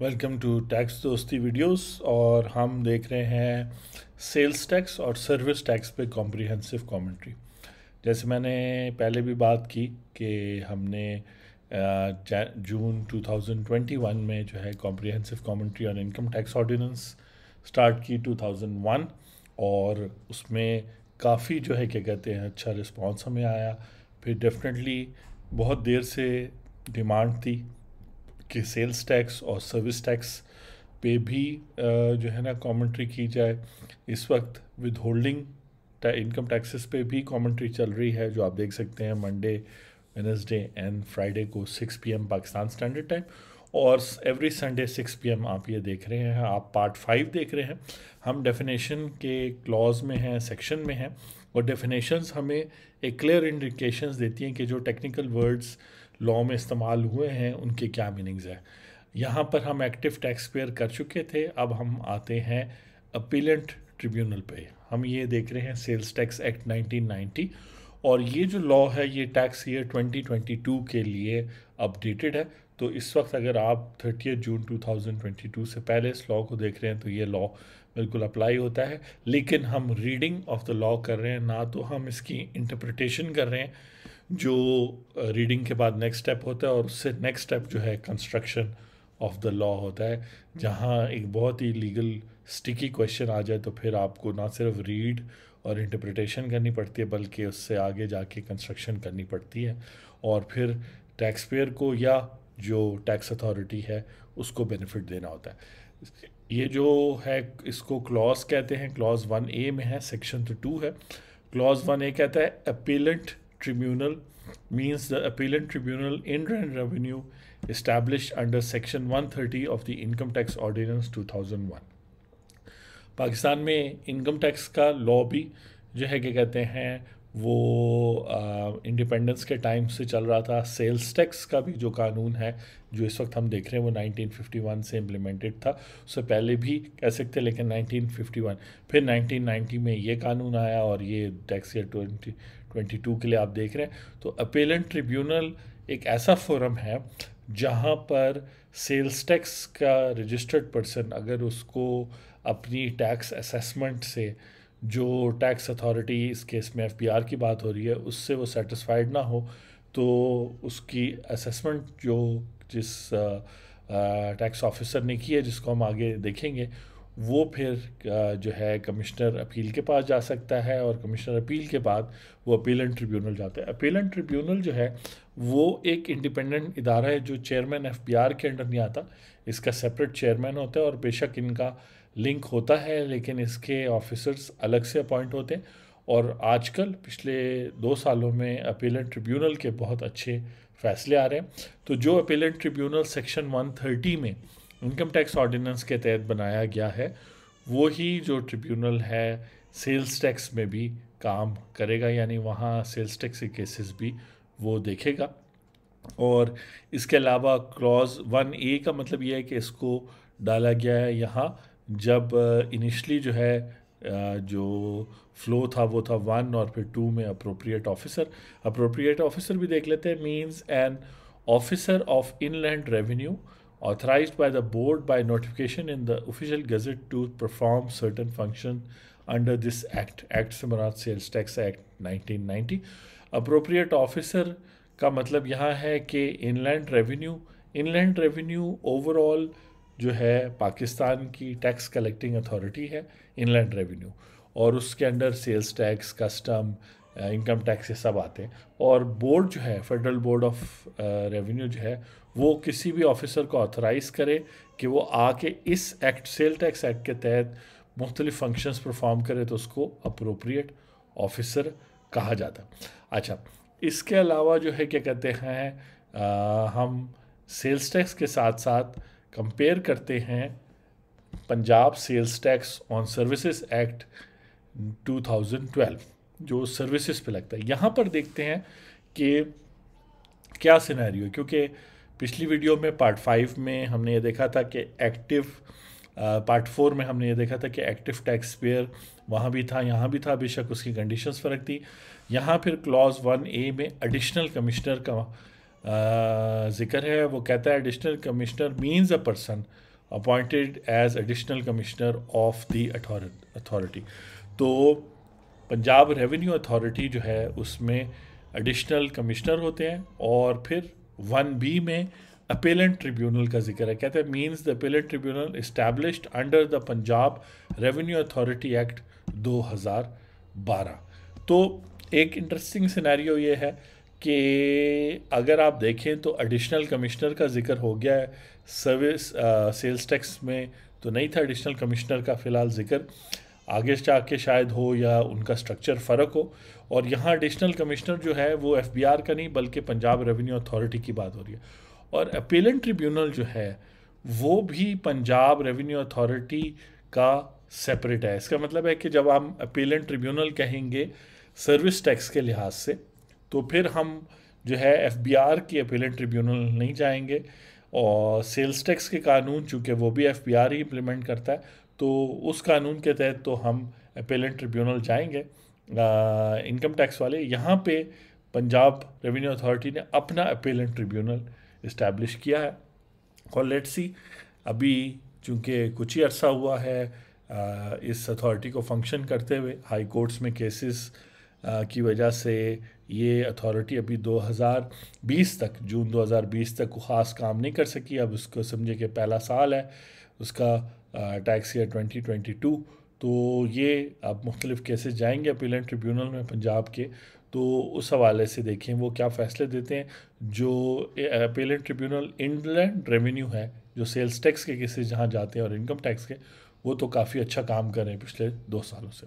welcome to tax दोस्ती videos और हम देख रहे हैं सेल्स टैक्स और सर्विस टैक्स पे कॉम्प्रिहेंसिव कमेंट्री जैसे मैंने पहले भी बात की कि हमने जून 2021 में जो है comprehensive commentary on income tax ordinance start की 2001 और उसमें काफ़ी जो है क्या कहते हैं अच्छा रिस्पॉन्स हमें आया फिर डेफिनेटली बहुत देर से डिमांड थी के सेल्स टैक्स और सर्विस टैक्स पे भी जो है ना कमेंट्री की जाए इस वक्त विद होल्डिंग इनकम टैक्सेस पे भी कमेंट्री चल रही है जो आप देख सकते हैं मंडे वेनसडे एंड फ्राइडे को 6 पीएम पाकिस्तान स्टैंडर्ड टाइम और एवरी संडे 6 पीएम आप ये देख रहे हैं आप पार्ट फाइव देख रहे हैं हम डेफिनेशन के क्लॉज में हैं सेक्शन में हैं और डेफिनेशंस हमें एक क्लियर इंडिकेशंस देती हैं कि जो टेक्निकल वर्ड्स लॉ में इस्तेमाल हुए हैं उनके क्या मीनिंग्स है यहाँ पर हम एक्टिव टैक्स पेयर कर चुके थे अब हम आते हैं अपीलेंट ट्रिब्यूनल पे हम ये देख रहे हैं सेल्स टैक्स एक्ट 1990 और ये जो लॉ है ये टैक्स ईयर 2022 के लिए अपडेटेड है तो इस वक्त अगर आप थर्टी जून 2022 से पहले इस लॉ को देख रहे हैं तो ये लॉ बिल्कुल अप्लाई होता है लेकिन हम रीडिंग ऑफ द लॉ कर रहे हैं ना तो हम इसकी इंटरप्रटेशन कर रहे हैं जो रीडिंग uh, के बाद नेक्स्ट स्टेप होता है और उससे नेक्स्ट स्टेप जो है कंस्ट्रक्शन ऑफ द लॉ होता है जहाँ एक बहुत ही लीगल स्टिकी क्वेश्चन आ जाए तो फिर आपको ना सिर्फ रीड और इंटरप्रिटेशन करनी पड़ती है बल्कि उससे आगे जाके कंस्ट्रक्शन करनी पड़ती है और फिर टैक्स पेयर को या जो टैक्स अथॉरिटी है उसको बेनिफिट देना होता है ये जो है इसको क्लॉज कहते हैं क्लॉज वन ए में है सेक्शन तो टू है क्लॉज वन ए कहता है appellate tribunal means the appellant tribunal in rent revenue established under section 130 of the income tax ordinance 2001 Pakistan में इनकम टैक्स का लॉ भी जो है क्या कहते हैं वो इंडिपेंडेंस के टाइम से चल रहा था सेल्स टैक्स का भी जो कानून है जो इस वक्त हम देख रहे हैं वो 1951 से इम्प्लीमेंटेड था उससे पहले भी कह सकते लेकिन 1951 फिर 1990 में ये कानून आया और ये टैक्स ईयर ट्वेंटी 22 के लिए आप देख रहे हैं तो अपेलेंट ट्रिब्यूनल एक ऐसा फोरम है जहाँ पर सेल्स टैक्स का रजिस्टर्ड पर्सन अगर उसको अपनी टैक्स असेसमेंट से जो टैक्स अथॉरिटी इस केस में एफ की बात हो रही है उससे वो सेटिस्फाइड ना हो तो उसकी असेसमेंट जो जिस टैक्स ऑफिसर ने की है जिसको हम आगे देखेंगे वो फिर जो है कमिश्नर अपील के पास जा सकता है और कमिश्नर अपील के बाद वो अपीलेंट ट्रिब्यूनल जाता है अपीलेंट ट्रिब्यूनल जो है वो एक इंडिपेंडेंट इदारा है जो चेयरमैन एफ के अंडर नहीं आता इसका सेपरेट चेयरमैन होता है और बेशक इनका लिंक होता है लेकिन इसके ऑफिसर्स अलग से अपॉइंट होते हैं और आजकल पिछले दो सालों में अपीलेंट ट्रिब्यूनल के बहुत अच्छे फैसले आ रहे हैं तो जो अपीलेंट ट्रिब्यूनल सेक्शन 130 में इनकम टैक्स ऑर्डिनेंस के तहत बनाया गया है वो ही जो ट्रिब्यूनल है सेल्स टैक्स में भी काम करेगा यानी वहाँ सेल्स टैक्स के केसेस भी वो देखेगा और इसके अलावा क्लॉज वन ए का मतलब ये है कि इसको डाला गया है यहाँ जब इनिशली जो है जो फ्लो था वो था वन और फिर टू में अप्रोप्रिएट ऑफिसर अप्रोप्रिएट ऑफिसर भी देख लेते हैं means an officer of inland revenue authorized by the board by notification in the official gazette to perform certain function under this act act से मुराद sales tax act 1990 appropriate officer का मतलब यहाँ है कि inland revenue inland revenue overall जो है पाकिस्तान की टैक्स कलेक्टिंग अथॉरिटी है इनलैंड रेवेन्यू और उसके under sales tax custom income tax ये सब आते हैं और बोर्ड जो है फेडरल बोर्ड ऑफ रेवेन्यू जो है वो किसी भी ऑफिसर को ऑथराइज़ करे कि वो आके इस एक्ट सेल टैक्स एक्ट के तहत मुख्तलिफ फंक्शंस परफॉर्म करे तो उसको अप्रोप्रिएट ऑफिसर कहा जाता है अच्छा इसके अलावा जो है क्या कहते हैं आ, हम सेल्स टैक्स के साथ साथ कंपेयर करते हैं Punjab sales tax on services act 2012 जो सर्विसेज पे लगता है यहाँ पर देखते हैं कि क्या सिनेरियो क्योंकि पिछली वीडियो में पार्ट फाइव में हमने ये देखा था कि एक्टिव पार्ट फोर में हमने ये देखा था कि एक्टिव टैक्स पेयर वहाँ भी था यहाँ भी था बेशक उसकी कंडीशंस फ़र्क थी यहाँ फिर क्लॉज वन ए में एडिशनल कमिश्नर का जिक्र है वो कहता है additional commissioner means a person appointed as additional commissioner of the authority तो पंजाब रेवेन्यू अथॉरिटी जो है उसमें एडिशनल कमिश्नर होते हैं और फिर वन बी में अपेलेंट ट्रिब्यूनल का जिक्र है कहते हैं means the appellant tribunal established under the Punjab revenue authority act 2012 तो एक इंटरेस्टिंग सिनेरियो ये है कि अगर आप देखें तो एडिशनल कमिश्नर का जिक्र हो गया है सर्विस सेल्स टैक्स में तो नहीं था एडिशनल कमिश्नर का फ़िलहाल जिक्र आगे जाके शायद हो या उनका स्ट्रक्चर फ़र्क हो और यहाँ एडिशनल कमिश्नर जो है वो एफ का नहीं बल्कि पंजाब रेवेन्यू अथॉरिटी की बात हो रही है और अपेलेंट ट्रिब्यूनल जो है वो भी पंजाब रेवेन्यू अथॉरिटी का सेपरेट है इसका मतलब है कि जब हम अपेलेंट ट्रिब्यूनल कहेंगे सर्विस टैक्स के लिहाज से तो फिर हम जो है एफ बी आर की अपेलेंट ट्रिब्यूनल नहीं जाएंगे और सेल्स टैक्स के कानून चूँकि वो भी एफ बी आर ही इम्प्लीमेंट करता है तो उस कानून के तहत तो हम अपेलेंट ट्रिब्यूनल जाएंगे इनकम टैक्स वाले यहाँ पे पंजाब रेवेन्यू अथॉरिटी ने अपना एंड ट्रिब्यूनल इस्टेब्लिश किया है और लेट्स सी अभी चूँकि कुछ ही अरसा हुआ है इस अथॉरिटी को फंक्शन करते हुए हाई कोर्ट्स में केसेस की वजह से ये अथॉरिटी अभी 2020 तक जून 2020 तक को ख़ास काम नहीं कर सकी अब उसको समझे कि पहला साल है उसका टैक्स ईयर 2022 तो ये अब मुख्तलिफ केसेस जाएंगे अपीलेंट ट्रिब्यूनल में पंजाब के तो उस हवाले से देखें वो क्या फ़ैसले देते हैं जो अपीलेंट ट्रिब्यूनल इनलैंड रेवेन्यू है जो सेल्स टैक्स के केसेस जहाँ जाते हैं और इनकम टैक्स के वो तो काफ़ी अच्छा काम कर रहे हैं पिछले दो सालों से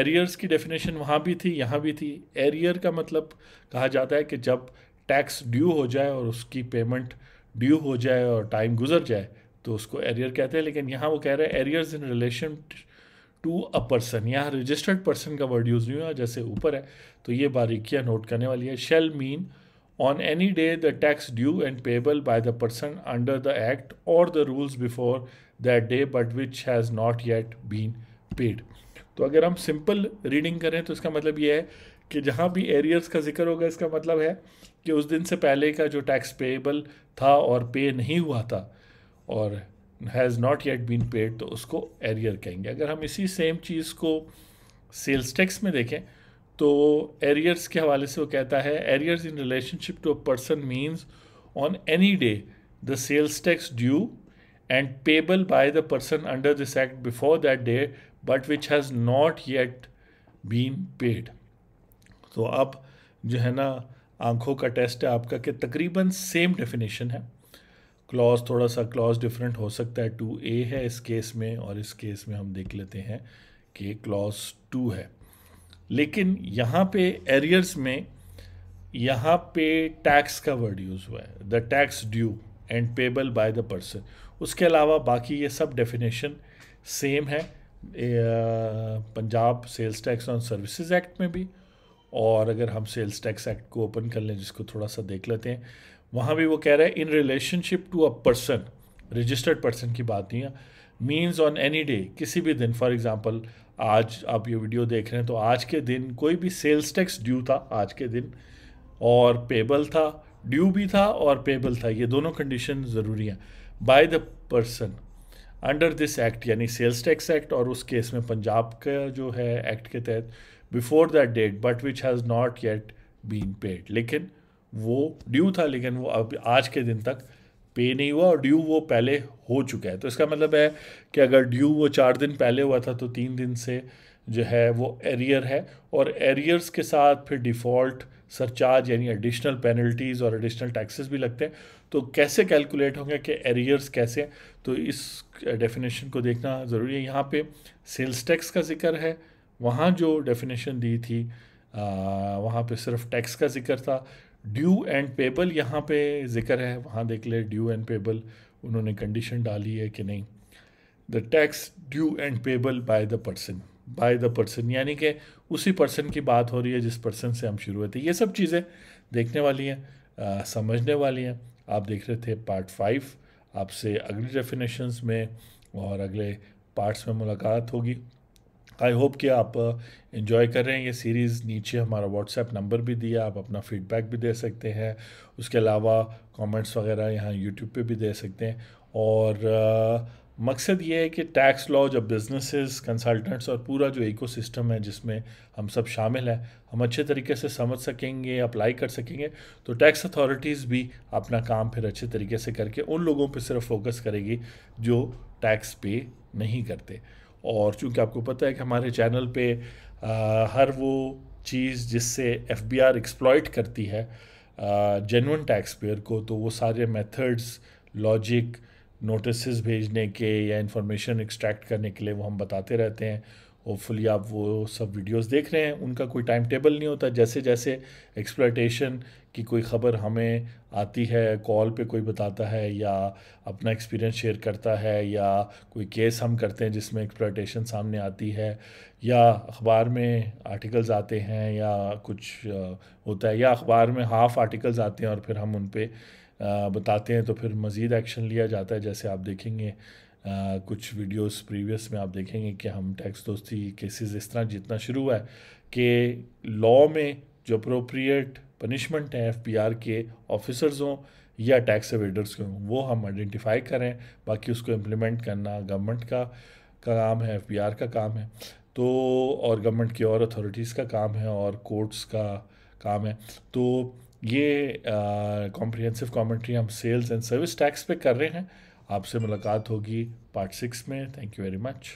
एरियर्स की डेफिनेशन वहाँ भी थी यहाँ भी थी एरियर का मतलब कहा जाता है कि जब टैक्स ड्यू हो जाए और उसकी पेमेंट ड्यू हो जाए और टाइम गुजर जाए तो उसको एरियर कहते हैं लेकिन यहाँ वो कह रहे हैं arrears in relation to a person यहाँ रजिस्टर्ड पर्सन का वर्ड यूज़ नहीं हुआ जैसे ऊपर है तो ये बारीकियाँ नोट करने वाली है shall mean on any day the tax due and payable by the person under the act और the rules before that day but which has not yet been paid तो अगर हम सिंपल रीडिंग करें तो इसका मतलब ये है कि जहाँ भी एरियर्स का जिक्र होगा इसका मतलब है कि उस दिन से पहले का जो टैक्स पेएबल था और पे नहीं हुआ था और has not yet been paid तो उसको एरियर कहेंगे अगर हम इसी सेम चीज़ को सेल्स टैक्स में देखें तो एरियर्स के हवाले से वो कहता है arrears in relationship to a person means on any day the sales tax due and payable by the person under this act before that day but which has not yet been paid तो अब जो है ना आंखों का test है आपका कि तकरीबन सेम डेफिनेशन है क्लॉज थोड़ा सा क्लॉज डिफरेंट हो सकता है टू ए है इस केस में और इस केस में हम देख लेते हैं कि क्लॉज टू है लेकिन यहाँ पे एरियर्स में यहाँ पे टैक्स का वर्ड यूज़ हुआ है the tax due and payable by the person उसके अलावा बाकी ये सब डेफिनेशन सेम है Punjab sales tax on services act में भी और अगर हम सेल्स टैक्स एक्ट को ओपन कर लें जिसको थोड़ा सा देख लेते हैं वहाँ भी वो कह रहे हैं in relationship to a person registered person की बात नहीं है मीन्स ऑन एनी डे किसी भी दिन फॉर एग्ज़ाम्पल आज आप ये वीडियो देख रहे हैं तो आज के दिन कोई भी सेल्स टैक्स ड्यू था आज के दिन और पेबल था ड्यू भी था और पेबल था ये दोनों कंडीशन ज़रूरी हैं by the person under this act यानी सेल्स टैक्स एक्ट और उस केस में पंजाब का जो है एक्ट के तहत before that date but which has not yet been paid लेकिन वो ड्यू था लेकिन वो अब आज के दिन तक पे नहीं हुआ और ड्यू वो पहले हो चुका है तो इसका मतलब है कि अगर ड्यू वो चार दिन पहले हुआ था तो तीन दिन से जो है वो एरियर है और एरियर्स के साथ फिर डिफ़ॉल्ट सरचार्ज यानी एडिशनल पेनल्टीज़ और एडिशनल टैक्सेस भी लगते हैं तो कैसे कैलकुलेट होंगे कि एरियर्स कैसे तो इस डेफिनेशन को देखना ज़रूरी है यहाँ पे सेल्स टैक्स का जिक्र है वहाँ जो डेफिनेशन दी थी वहाँ पे सिर्फ टैक्स का जिक्र था ड्यू एंड पेबल यहाँ पे जिक्र है वहाँ देख ले ड्यू एंड पेबल उन्होंने कंडीशन डाली है कि नहीं the tax due and payable by the person by the person यानी कि उसी पर्सन की बात हो रही है जिस पर्सन से हम शुरू हुए थे ये सब चीज़ें देखने वाली हैं समझने वाली हैं आप देख रहे थे पार्ट फाइव आपसे अगली डेफिनेशंस में और अगले पार्ट्स में मुलाकात होगी आई होप कि आप इन्जॉय uh, कर रहे हैं ये सीरीज़ नीचे हमारा व्हाट्सएप नंबर भी दिया आप अपना फीडबैक भी दे सकते हैं उसके अलावा कमेंट्स वगैरह यहाँ यूट्यूब पे भी दे सकते हैं और आ, uh, मकसद ये है कि टैक्स लॉ जब बिजनेसेस कंसल्टेंट्स और पूरा जो इकोसिस्टम है जिसमें हम सब शामिल हैं हम अच्छे तरीके से समझ सकेंगे अप्लाई कर सकेंगे तो टैक्स अथॉरिटीज़ भी अपना काम फिर अच्छे तरीके से करके उन लोगों पर सिर्फ फोकस करेगी जो टैक्स पे नहीं करते और चूंकि आपको पता है कि हमारे चैनल पे आ, हर वो चीज़ जिससे एफ बी आर एक्सप्लॉयट करती है जेनवन टैक्स पेयर को तो वो सारे मेथड्स लॉजिक नोटिस भेजने के या इन्फॉर्मेशन एक्सट्रैक्ट करने के लिए वो हम बताते रहते हैं होपफुली आप वो सब वीडियोस देख रहे हैं उनका कोई टाइम टेबल नहीं होता जैसे जैसे एक्सप्लाइटेशन कि कोई ख़बर हमें आती है कॉल पे कोई बताता है या अपना एक्सपीरियंस शेयर करता है या कोई केस हम करते हैं जिसमें एक्सप्लाटेशन सामने आती है या अखबार में आर्टिकल्स आते हैं या कुछ होता है या अखबार में हाफ़ आर्टिकल्स आते हैं और फिर हम उन पर बताते हैं तो फिर मज़ीद एक्शन लिया जाता है जैसे आप देखेंगे Uh, कुछ वीडियोस प्रीवियस में आप देखेंगे कि हम टैक्स दोस्ती केसेस इस तरह जीतना शुरू हुआ है कि लॉ में जो अप्रोप्रिएट पनिशमेंट हैं एफ के ऑफिसर्स हों या टैक्स एवेडर्स के हों वो हम आइडेंटिफाई करें बाकी उसको इम्प्लीमेंट करना गवर्नमेंट का काम है एफ का काम है तो और गवर्नमेंट की और अथॉरिटीज़ का काम है और कोर्ट्स का काम है तो ये कॉम्प्रिहेंसिव कॉमेंट्री हम सेल्स एंड सर्विस टैक्स पे कर रहे हैं आपसे मुलाकात होगी पार्ट सिक्स में थैंक यू वेरी मच